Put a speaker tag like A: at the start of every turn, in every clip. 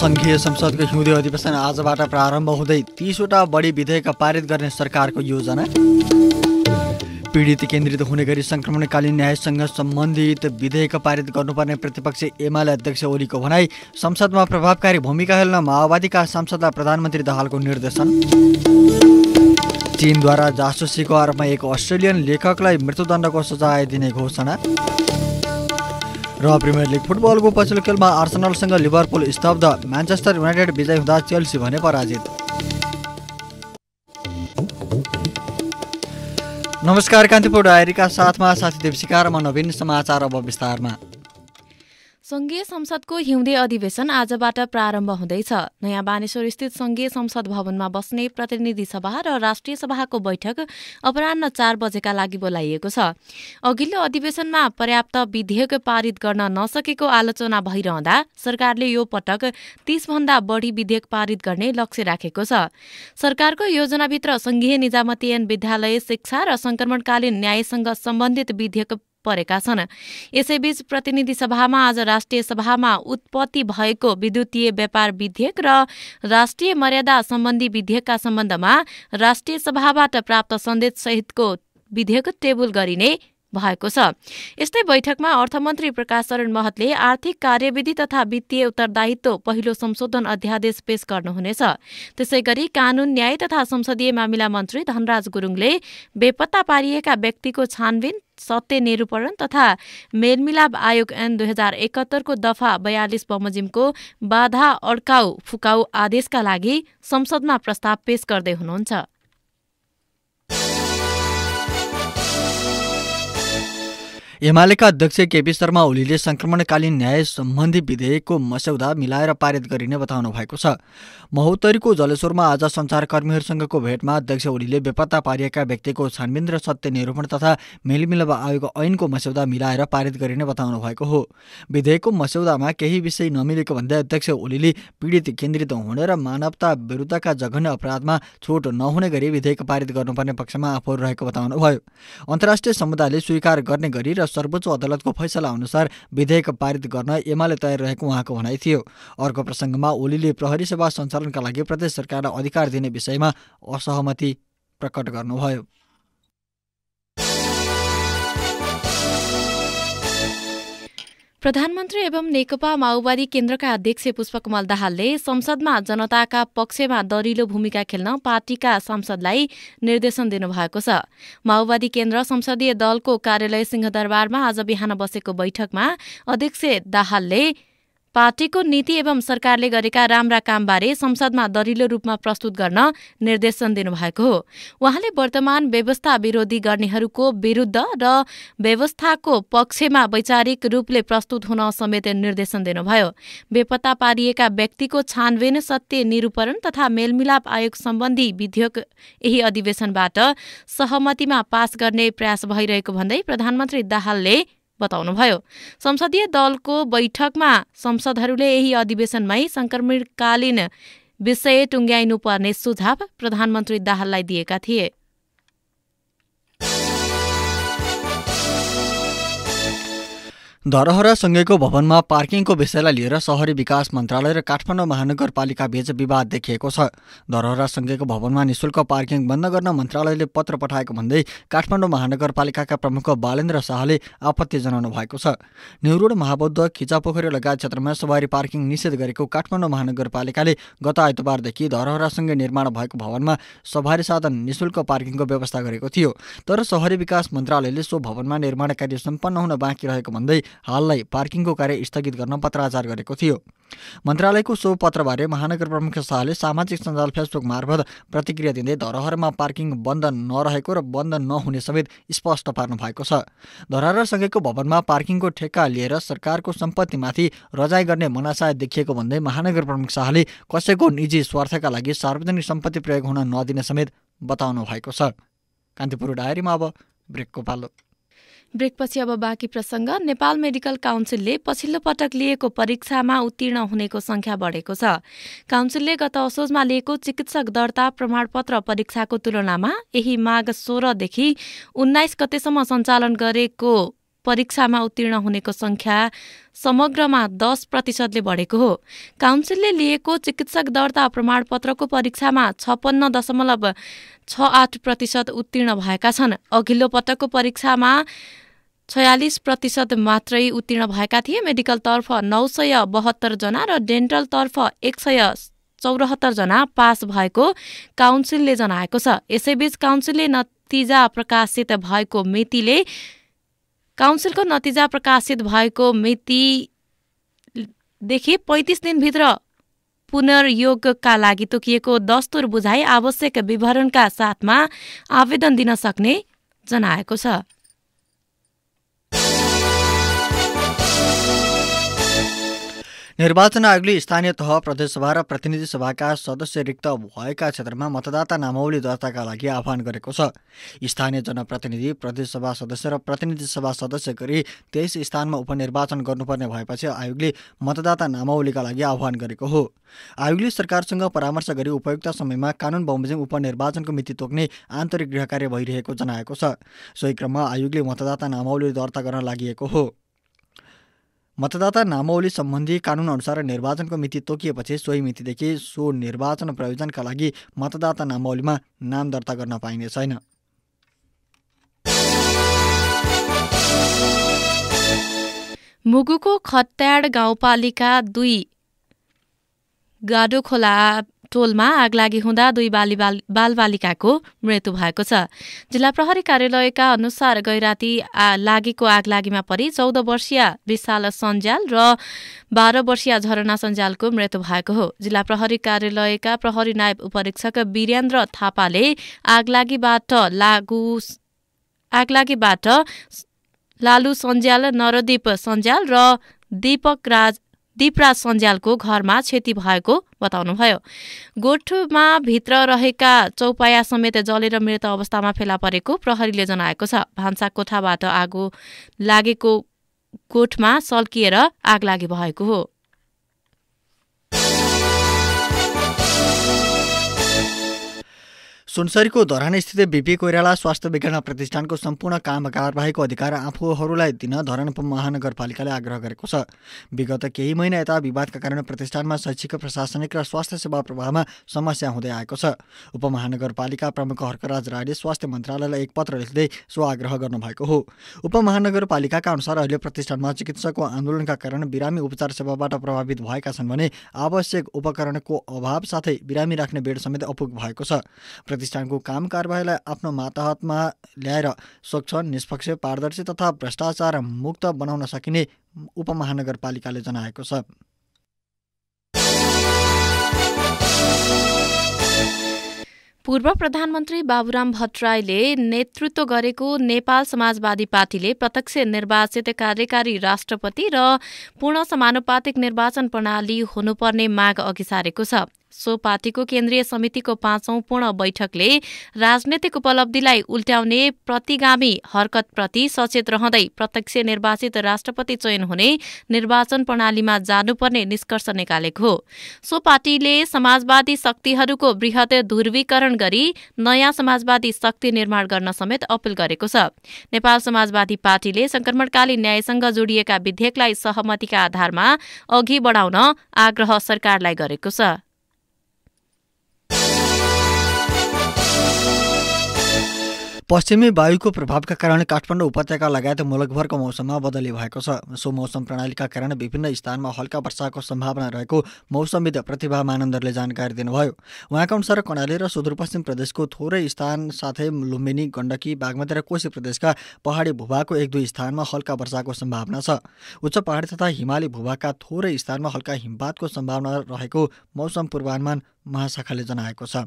A: सङ्घीय संसदको हिउँदे अधिवेशन आजबाट प्रारम्भ हुँदै तिसवटा बढी विधेयक पारित गर्ने सरकारको योजना पीडित केन्द्रित हुने गरी सङ्क्रमणकालीन न्यायसँग सम्बन्धित विधेयक पारित गर्नुपर्ने प्रतिपक्ष एमाले अध्यक्ष ओलीको भनाई संसदमा प्रभावकारी भूमिका खेल्न माओवादीका सांसदलाई प्रधानमन्त्री दहालको निर्देशन चीनद्वारा जासुसीको आरोपमा एक अस्ट्रेलियन लेखकलाई मृत्युदण्डको सजाय दिने घोषणा र प्रिमियर लिग फुटबलको पछिल्लो खेलमा आर्सनलसँग लिभरपुल स्तब्ध म्यान्चेस्टर युनाइटेड विजय हुँदा चेल्सी भने पराजित नमस्कार कान्तिपुर डायरीका साथमा साथी देवशिकार म नवीन समाचार अब विस्तारमा
B: संघीय संसदको हिउँदे अधिवेशन आजबाट प्रारम्भ हुँदैछ नयाँ बानेश्वर स्थित संघीय संसद भवनमा बस्ने प्रतिनिधि सभा र राष्ट्रिय सभाको बैठक अपरान्न चार बजेका लागि बोलाइएको छ अघिल्लो अधिवेशनमा पर्याप्त विधेयक पारित गर्न नसकेको आलोचना भइरहँदा सरकारले यो पटक तीसभन्दा बढी विधेयक पारित गर्ने लक्ष्य राखेको छ सरकारको योजनाभित्र संघीय निजामती ऐन विद्यालय शिक्षा र संक्रमणकालीन न्यायसँग सम्बन्धित विधेयक परेका छन् यसैबीच प्रतिनिधि सभामा आज राष्ट्रिय सभामा उत्पत्ति भएको विद्युतीय व्यापार विधेयक र राष्ट्रिय मर्यादा सम्बन्धी विधेयकका सम्बन्धमा राष्ट्रिय सभाबाट प्राप्त सन्देश सहितको विधेयक टेबल गरिने भएको छ यस्तै बैठकमा अर्थमन्त्री प्रकाश शरण महतले आर्थिक कार्यविधि तथा वित्तीय उत्तरदायित्व पहिलो संशोधन अध्यादेश पेश गर्नुहुनेछ त्यसै गरी कानून न्याय तथा संसदीय मामिला मन्त्री धनराज गुरूङले बेपत्ता पारिएका व्यक्तिको छानबिन सत्य निरूपण तथा मेलमिलाप आयोग ऐन दुई हजार एकहत्तरको दफा बयालिस बमोजिमको बाधा अड्काउ फुकाउ आदेशका लागि संसदमा प्रस्ताव पेश गर्दै हुनुहुन्छ
A: एमालेका अध्यक्ष केपी शर्मा ओलीले संक्रमणकालीन न्याय सम्बन्धी विधेयकको मस्यौदा मिलाएर पारित गरिने बताउनु भएको छ महोत्तरीको जलेश्वरमा आज सञ्चारकर्मीहरूसँगको भेटमा अध्यक्ष ओलीले बेपत्ता पारिएका व्यक्तिको छानबिन र सत्य निरूपण तथा मेलमिलाप आयोग ऐनको मस्यौदा मिलाएर पारित गरिने बताउनु भएको हो विधेयकको मस्यौदामा केही विषय नमिलेको भन्दै अध्यक्ष ओलीले पीडित केन्द्रित हुने र मानवता विरुद्धका जघन्य अपराधमा छोट नहुने गरी विधेयक पारित गर्नुपर्ने पक्षमा आफू रहेको बताउनुभयो अन्तर्राष्ट्रिय समुदायले स्वीकार गर्ने गरी र सर्वोच्च अदालतको फैसला अनुसार विधेयक पारित गर्न एमाले तयार रहेको उहाँको भनाइ थियो अर्को प्रसङ्गमा ओलीले प्रहरी सेवा सञ्चालनका लागि प्रदेश सरकारलाई अधिकार दिने विषयमा असहमति प्रकट गर्नुभयो
B: प्रधानमन्त्री एवं नेकपा माओवादी केन्द्रका अध्यक्ष पुष्पकमल दाहालले संसदमा जनताका पक्षमा दरिलो भूमिका खेल्न पार्टीका सांसदलाई निर्देशन दिनुभएको छ माओवादी केन्द्र संसदीय दलको कार्यालय सिंहदरबारमा आज बिहान बसेको बैठकमा अध्यक्ष दाहालले पार्टीको नीति एवं सरकारले गरेका राम्रा कामबारे संसदमा दरिलो रूपमा प्रस्तुत गर्न निर्देशन दिनुभएको हो उहाँले वर्तमान व्यवस्था विरोधी गर्नेहरूको विरूद्ध र व्यवस्थाको पक्षमा वैचारिक रूपले प्रस्तुत हुन समेत निर्देशन दिनुभयो बेपत्ता पारिएका व्यक्तिको छानबिन सत्य निरूपण तथा मेलमिलाप आयोग सम्बन्धी विधेयक यही अधिवेशनबाट सहमतिमा पास गर्ने प्रयास भइरहेको भन्दै प्रधानमन्त्री दाहालले बताउनुभयो संसदीय दलको बैठकमा संसदहरूले यही अधिवेशनमै संक्रमणकालीन विषय टुङ्ग्याइनुपर्ने सुझाव प्रधानमन्त्री दाहाललाई दिएका थिए
A: धरहरासँगैको भवनमा पार्किङको विषयलाई लिएर सहरी विकास मन्त्रालय र काठमाडौँ महानगरपालिका बीच विवाद देखिएको छ धरहरासँगैको भवनमा निशुल्क पार्किङ बन्द गर्न मन्त्रालयले पत्र पठाएको भन्दै काठमाडौँ महानगरपालिकाका प्रमुख बालेन्द्र शाहले आपत्ति जनाउनु भएको छ न्युरोड महाबौद्ध खिचापोखरी लगायत क्षेत्रमा सवारी पार्किङ निषेध गरेको काठमाडौँ महानगरपालिकाले गत आइतबारदेखि धरहरासँगै निर्माण भएको भवनमा सवारी साधन निशुल्क पार्किङको व्यवस्था गरेको थियो तर सहरी विकास मन्त्रालयले सो भवनमा निर्माण कार्य सम्पन्न हुन बाँकी रहेको भन्दै हाललाई पार्किङको कार्य स्थगित गर्न पत्राचार गरेको थियो मन्त्रालयको सो पत्रबारे महानगर प्रमुख शाहले सामाजिक सञ्जाल फेसबुक मार्फत प्रतिक्रिया दिँदै धरहरमा पार्किङ बन्द नरहेको र बन्द नहुने समेत स्पष्ट पार्नु भएको छ धरहरसँगैको भवनमा पार्किङको ठेक्का लिएर सरकारको सम्पत्तिमाथि रजाइ गर्ने मनासाय देखिएको भन्दै महानगर प्रमुख शाहले कसैको निजी स्वार्थका लागि सार्वजनिक सम्पत्ति प्रयोग हुन नदिने समेत बताउनु भएको छ कान्तिपुर डायरीमा अब ब्रेकको पालो
B: ब्रेकपछि अब बाँकी प्रसङ्ग नेपाल मेडिकल काउन्सिलले पछिल्लो पटक लिएको परीक्षामा उत्तीर्ण हुनेको संख्या बढेको छ काउन्सिलले गत असोजमा लिएको चिकित्सक दर्ता प्रमाणपत्र परीक्षाको तुलनामा यही माघ सोह्रदेखि उन्नाइस गतेसम्म सञ्चालन गरेको परीक्षामा उत्तीर्ण हुनेको संख्या समग्रमा दस प्रतिशतले बढेको हो काउन्सिलले लिएको चिकित्सक दर्ता प्रमाणपत्रको परीक्षामा छप्पन्न दशमलव छ आठ प्रतिशत उत्तीर्ण भएका छन् अघिल्लो पटकको परीक्षामा छयालिस प्रतिशत मात्रै उत्तीर्ण भएका थिए मेडिकलतर्फ नौ सय बहत्तरजना र डेन्टल तर्फ एक सय चौरात्तरजना पास भएको काउन्सिलले जनाएको छ यसैबीच काउन्सिलले नतिजा प्रकाशित भएको मितिले काउन्सिलको नतिजा प्रकाशित भएको मितिदेखि पैँतिस दिनभित्र पुनर्योगका लागि तोकिएको दस्तुर बुझाइ आवश्यक विवरणका साथमा आवेदन दिन सक्ने जनाएको छ निर्वाचन
A: आयोगले स्थानीय तह प्रदेशसभा र प्रतिनिधि सभाका सदस्य रिक्त भएका क्षेत्रमा मतदाता नामावली दर्ताका लागि आह्वान गरेको छ स्थानीय जनप्रतिनिधि प्रदेशसभा सदस्य र प्रतिनिधि सभा सदस्य गरी तेइस स्थानमा उपनिर्वाचन गर्नुपर्ने भएपछि आयोगले मतदाता नामावलीका लागि आह्वान गरेको हो आयोगले सरकारसँग परामर्श गरी उपयुक्त समयमा कानुन बमोजिम उपनिर्वाचनको मिति तोक्ने आन्तरिक गृह कार्य भइरहेको जनाएको छ सोही क्रममा आयोगले मतदाता नामावली दर्ता गर्न लागि हो मतदाता नामावली सम्बन्धी कानुनअनुसार निर्वाचनको मिति तोकिएपछि सोही मितिदेखि सो निर्वाचन प्रयोजनका लागि मतदाता नामावलीमा नाम दर्ता गर्न पाइने छैन
B: मुगुको खत्याड गाउँपालिका दुई खोला टोलमा आगलागी हुँदा दुई बाली बालबालिकाको मृत्यु भएको छ जिल्ला प्रहरी कार्यालयका अनुसार गैराती लागेको आगलागीमा परि चौध वर्षीय विशाल सञ्जाल र बाह्र वर्षीय झरना सञ्जालको मृत्यु भएको हो जिल्ला प्रहरी कार्यालयका प्रहरी नायब उपरीक्षक वीरेन्द्र थापाले आगलागीबाट लागु आगलागीबाट लालु सञ्जाल नरदीप सञ्जाल र दीपक राज दिपराज सञ्जालको घरमा क्षति भएको बताउनुभयो गोठमा भित्र रहेका चौपाया समेत जलेर मृत अवस्थामा फेला परेको प्रहरीले जनाएको छ भान्सा कोठाबाट आगो लागेको गोठमा सल्किएर आग लागि भएको हो
A: सुनसरीको धरानस्थित बिपी कोइराला स्वास्थ्य विज्ञान प्रतिष्ठानको सम्पूर्ण काम भएको अधिकार आफूहरूलाई दिन धरान महानगरपालिकाले आग्रह गरेको छ विगत केही महिना यता विवादका कारण प्रतिष्ठानमा शैक्षिक प्रशासनिक र स्वास्थ्य सेवा प्रवाहमा समस्या हुँदै आएको छ उपमहानगरपालिका प्रमुख हर्कराज राईले स्वास्थ्य मन्त्रालयलाई एक पत्र लेख्दै सो आग्रह गर्नुभएको हो उपमहानगरपालिकाका अनुसार अहिले प्रतिष्ठानमा चिकित्सकको आन्दोलनका कारण बिरामी उपचार सेवाबाट प्रभावित भएका छन् भने आवश्यक उपकरणको अभाव साथै बिरामी राख्ने बेड समेत अपुग भएको छ प्रतिष्ठानको काम कारबाहीलाई आफ्नो माताहतमा ल्याएर स्वच्छ निष्पक्ष पारदर्शी तथा भ्रष्टाचार मुक्त बनाउन सकिने उपमहानगरपालिकाले जनाएको छ
B: पूर्व प्रधानमन्त्री बाबुराम भट्टराईले नेतृत्व गरेको नेपाल समाजवादी पार्टीले प्रत्यक्ष निर्वाचित कार्यकारी राष्ट्रपति र पूर्ण समानुपातिक निर्वाचन प्रणाली हुनुपर्ने माग अघि सारेको छ सो पार्टीको केन्द्रीय समितिको पाँचौं पूर्ण बैठकले राजनैतिक उपलब्धिलाई उल्ट्याउने प्रतिगामी हरकतप्रति सचेत रहँदै प्रत्यक्ष निर्वाचित राष्ट्रपति चयन हुने निर्वाचन प्रणालीमा जानुपर्ने निष्कर्ष निकालेको हो सो पार्टीले समाजवादी शक्तिहरूको वृहत ध्रुवीकरण गरी नयाँ समाजवादी शक्ति निर्माण गर्न समेत अपील गरेको छ नेपाल समाजवादी पार्टीले संक्रमणकालीन न्यायसँग जोडिएका विधेयकलाई सहमतिका आधारमा अघि बढाउन आग्रह सरकारलाई गरेको छ
A: पश्चिमी वायुको प्रभावका कारण काठमाडौँ उपत्यका लगायत मुलुकभरको मौसममा बदली भएको छ सो मौसम प्रणालीका कारण विभिन्न स्थानमा हल्का वर्षाको सम्भावना रहेको मौसमविद प्रतिभा मानन्दरले जानकारी दिनुभयो उहाँका अनुसार कर्णाली र सुदूरपश्चिम प्रदेशको थोरै स्थान साथै लुम्बिनी गण्डकी बागमती र कोशी प्रदेशका पहाडी भूभागको एक दुई स्थानमा हल्का वर्षाको सम्भावना छ उच्च पहाडी तथा हिमाली भूभागका थोरै स्थानमा हल्का हिमपातको सम्भावना रहेको मौसम पूर्वानुमान महाशाखाले जनाएको छ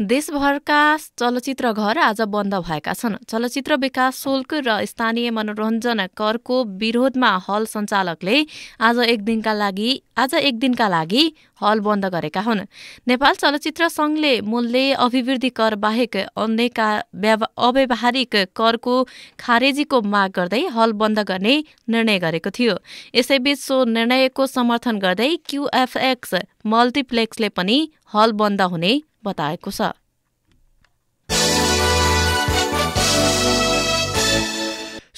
B: देशभरका चलचित्र घर आज बन्द भएका छन् चलचित्र विकास शुल्क र स्थानीय मनोरञ्जन करको विरोधमा हल सञ्चालकले आज एक दिनका लागि आज एक दिनका लागि हल बन्द गरेका हुन् नेपाल चलचित्र सङ्घले मूल्य अभिवृद्धि कर बाहेक अन्यका अव्यावहारिक करको खारेजीको माग गर्दै हल बन्द गर्ने निर्णय गरेको थियो यसैबीच सो निर्णयको समर्थन गर्दै क्युएफएक्स मल्टिप्लेक्सले पनि हल बन्द हुने बताएको छ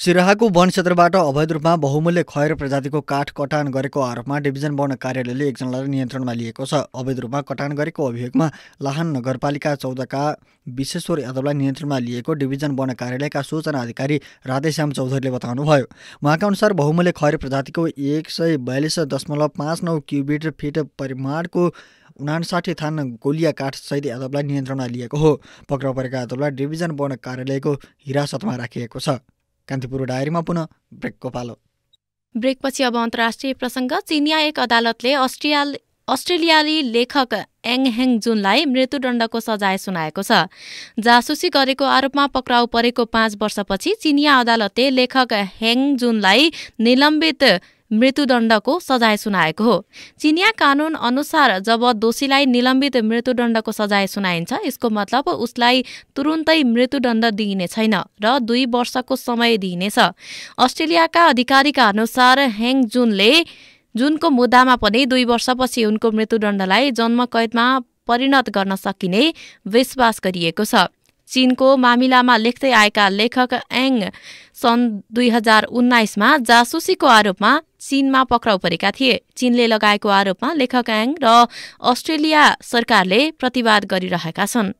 A: सिराहाको वन क्षेत्रबाट अवैध रूपमा बहुमूल्य खैर प्रजातिको काठ कटान गरेको आरोपमा डिभिजन वन कार्यालयले एकजनालाई नियन्त्रणमा लिएको छ अवैध रूपमा कटान गरेको अभियोगमा लाहान नगरपालिका चौधका विश्वेश्वर यादवलाई नियन्त्रणमा लिएको डिभिजन वन कार्यालयका सूचना अधिकारी राधेश्याम चौधरीले बताउनुभयो उहाँका अनुसार बहुमूल्य खैर प्रजातिको एक सय बयालिस दशमलव पाँच नौ क्युबिट फिट परिमाणको उनासाठी थान गोलिया काठसहित यादवलाई नियन्त्रणमा लिएको हो पक्राउ परेका यादवलाई डिभिजन वन कार्यालयको हिरासतमा राखिएको छ कान्तिपुर डायरीमा पुनः ब्रेकको पालो
B: ब्रेकपछि अब अन्तर्राष्ट्रिय प्रसङ्ग चिनिया एक अदालतले अस्ट्रियाल अस्ट्रेलियाली लेखक एङ हेङ जुनलाई मृत्युदण्डको सजाय सुनाएको छ जासुसी गरेको आरोपमा पक्राउ परेको पाँच वर्षपछि चिनिया अदालतले लेखक हेङ जुनलाई निलम्बित मृत्युदण्डको सजाय सुनाएको हो चिनिया कानुन अनुसार जब दोषीलाई निलम्बित मृत्युदण्डको सजाय सुनाइन्छ यसको मतलब उसलाई तुरुन्तै मृत्युदण्ड दिइने छैन र दुई वर्षको समय दिइनेछ अस्ट्रेलियाका अधिकारीका अनुसार ह्याङ जुनले जुनको मुद्दामा पनि दुई वर्षपछि उनको मृत्युदण्डलाई जन्मकैदमा परिणत गर्न सकिने विश्वास गरिएको छ चीनको मामिलामा लेख्दै आएका लेखक एङ सन् दुई हजार उन्नाइसमा जासुसीको आरोपमा चीनमा पक्राउ परेका थिए चीनले लगाएको आरोपमा लेखक एङ र अस्ट्रेलिया सरकारले प्रतिवाद गरिरहेका छन्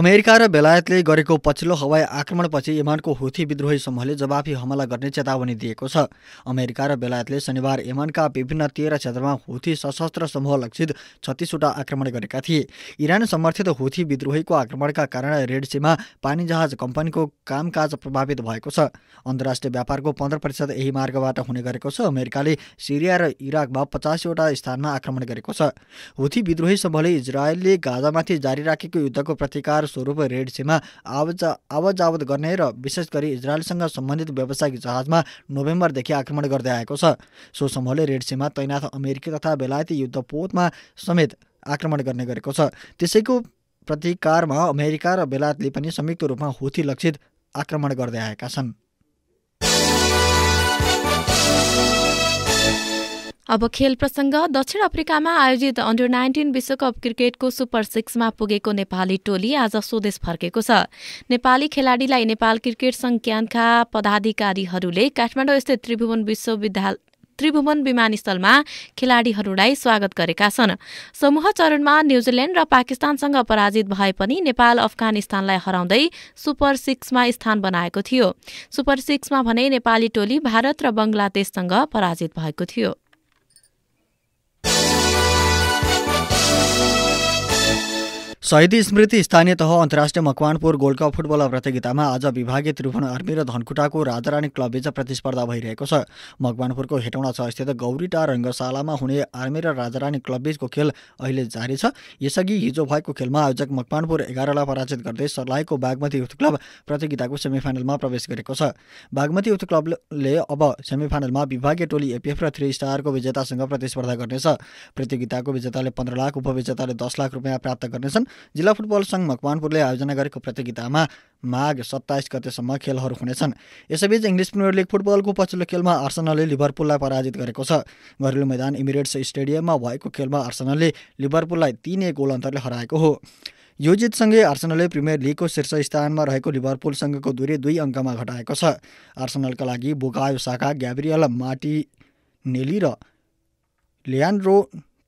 A: अमेरिका र बेलायतले गरेको पछिल्लो हवाई आक्रमणपछि यमानको हुथी विद्रोही समूहले जवाफी हमला गर्ने चेतावनी दिएको छ अमेरिका र बेलायतले शनिबार यमनका विभिन्न तेह्र क्षेत्रमा हुथी सशस्त्र समूह लक्षित छत्तिसवटा आक्रमण गरेका थिए इरान समर्थित हुथी विद्रोहीको आक्रमणका कारण रेड सीमा पानी जहाज कम्पनीको कामकाज प्रभावित भएको छ अन्तर्राष्ट्रिय व्यापारको पन्ध्र प्रतिशत यही मार्गबाट हुने गरेको छ अमेरिकाले सिरिया र इराकमा पचासवटा स्थानमा आक्रमण गरेको छ हुथी विद्रोही समूहले इजरायलले गाजामाथि जारी राखेको युद्धको प्रतिकार उपचार स्वरूप रेड सीमा आवत गर्ने र विशेष गरी इजरायलसँग सम्बन्धित व्यावसायिक जहाजमा नोभेम्बरदेखि आक्रमण गर्दै आएको छ सो समूहले रेड सीमा तैनाथ अमेरिकी तथा बेलायती युद्धपोतमा समेत आक्रमण गर्ने गरेको छ त्यसैको प्रतिकारमा अमेरिका र बेलायतले पनि संयुक्त रूपमा
B: हुथी लक्षित आक्रमण गर्दै आएका छन् अब खेल प्रसङ्ग दक्षिण अफ्रिकामा आयोजित अन्डर नाइन्टिन विश्वकप क्रिकेटको सुपर सिक्समा पुगेको नेपाली टोली आज स्वदेश फर्केको छ नेपाली खेलाडीलाई नेपाल क्रिकेट संघ क्यानका पदाधिकारीहरूले स्थित त्रिभुवन विश्वविद्यालय त्रिभुवन विमानस्थलमा खेलाडीहरूलाई स्वागत गरेका छन् समूह चरणमा न्यूजील्याण्ड र पाकिस्तानसँग पराजित भए पनि नेपाल अफगानिस्तानलाई हराउँदै सुपर सिक्समा स्थान बनाएको थियो सुपर सिक्समा भने नेपाली टोली भारत र बङ्गलादेशसँग पराजित भएको थियो
A: शहीदी स्मृति स्थानीय तह अन्तर्राष्ट्रिय मकवानपुर गोल्ड कप फुटबल प्रतियोगितामा आज विभागीय त्रिभुवन आर्मी र धनकुटाको राजारानी क्लबबीच प्रतिस्पर्धा भइरहेको छ मकवानपुरको हेटौँडा छ गौरीटा रङ्गशालामा हुने आर्मी र राजारानी क्लबबीचको खेल अहिले जारी छ यसअघि हिजो भएको खेलमा आयोजक मकवानपुर एघारलाई पराजित गर्दै सर्लाहीको बागमती युथ क्लब प्रतियोगिताको सेमिफाइनलमा प्रवेश गरेको छ बागमती युथ क्लबले अब सेमिफाइनलमा विभागीय टोली एपिएफ र थ्री स्टारको विजेतासँग प्रतिस्पर्धा गर्नेछ प्रतियोगिताको विजेताले पन्ध्र लाख उपविजेताले दस लाख रुपियाँ प्राप्त गर्नेछन् जिल्ला फुटबल सङ्घ मकवानपुरले आयोजना गरेको प्रतियोगितामा माघ सत्ताइस गतेसम्म खेलहरू हुनेछन् यसैबीच इङ्ग्लिस प्रिमियर लिग फुटबलको पछिल्लो खेलमा अर्सनलले लिभरपुललाई पराजित गरेको छ घरेलु मैदान इमिरेट्स स्टेडियममा भएको खेलमा अर्सनलले लिभरपुललाई तिन एक गोल अन्तरले हराएको हो यो जितसँगै आर्सनलले प्रिमियर लिगको शीर्ष स्थानमा रहेको लिभरपुलसँगको दूरी दुई अङ्कमा घटाएको छ आर्सनलका लागि बोगायो शाखा ग्याब्रियल माटी नेली र लियान्ड्रो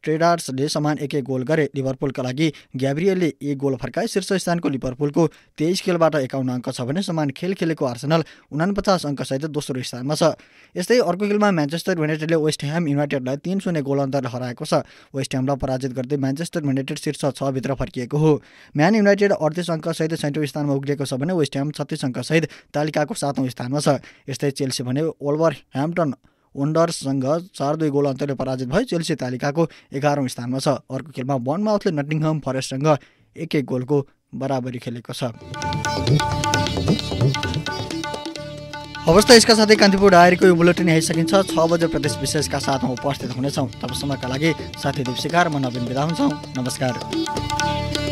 A: ट्रेडार्सले समान एक एक गोल गरे लिभरपुलका लागि ग्याब्रियलले एक गोल फर्काए शीर्ष स्थानको लिभरपुलको तेइस खेलबाट एकाउन्न अङ्क छ भने समान खेल खेलेको आर्सनल उनापचास अङ्कसहित दोस्रो स्थानमा छ यस्तै अर्को खेलमा म्यान्चेस्टर युनाइटेडले वेस्ट ह्याम युनाइटेडलाई तिन शून्य गोल अन्तर हराएको छ वेस्ट ह्यामलाई पराजित गर्दै म्यान्चेस्टर युनाइटेड शीर्ष छभित्र फर्किएको हो म्यान युनाइटेड अडतिस अङ्कसहित छैटौँ स्थानमा उग्रिएको छ भने वेस्ट ह्याम छत्तिस अङ्कसहित तालिकाको सातौँ स्थानमा छ यस्तै चेल्सी भने ओल्भर ह्याम्पटन वन्डर्ससँग चार दुई गोल अन्तरले पराजित भई चेल्सी तालिकाको एघारौँ स्थानमा छ अर्को खेलमा वनमाउथले नटिङहम फरेस्टसँग एक एक गोलको बराबरी खेलेको छ हवस् त यसका साथै कान्तिपुर डायरीको यो बुलेटिन आइसकिन्छ छ बजे प्रदेश विशेषका साथमा उपस्थित हुनेछौँ तबसम्मका लागि साथी शिकार म नवीन बिदा हुन्छौँ नमस्कार